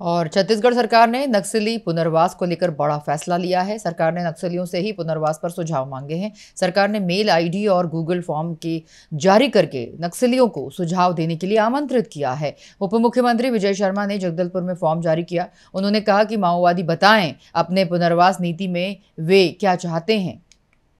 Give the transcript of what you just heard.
और छत्तीसगढ़ सरकार ने नक्सली पुनर्वास को लेकर बड़ा फैसला लिया है सरकार ने नक्सलियों से ही पुनर्वास पर सुझाव मांगे हैं सरकार ने मेल आईडी और गूगल फॉर्म की जारी करके नक्सलियों को सुझाव देने के लिए आमंत्रित किया है उप मुख्यमंत्री विजय शर्मा ने जगदलपुर में फॉर्म जारी किया उन्होंने कहा कि माओवादी बताएं अपने पुनर्वास नीति में वे क्या चाहते हैं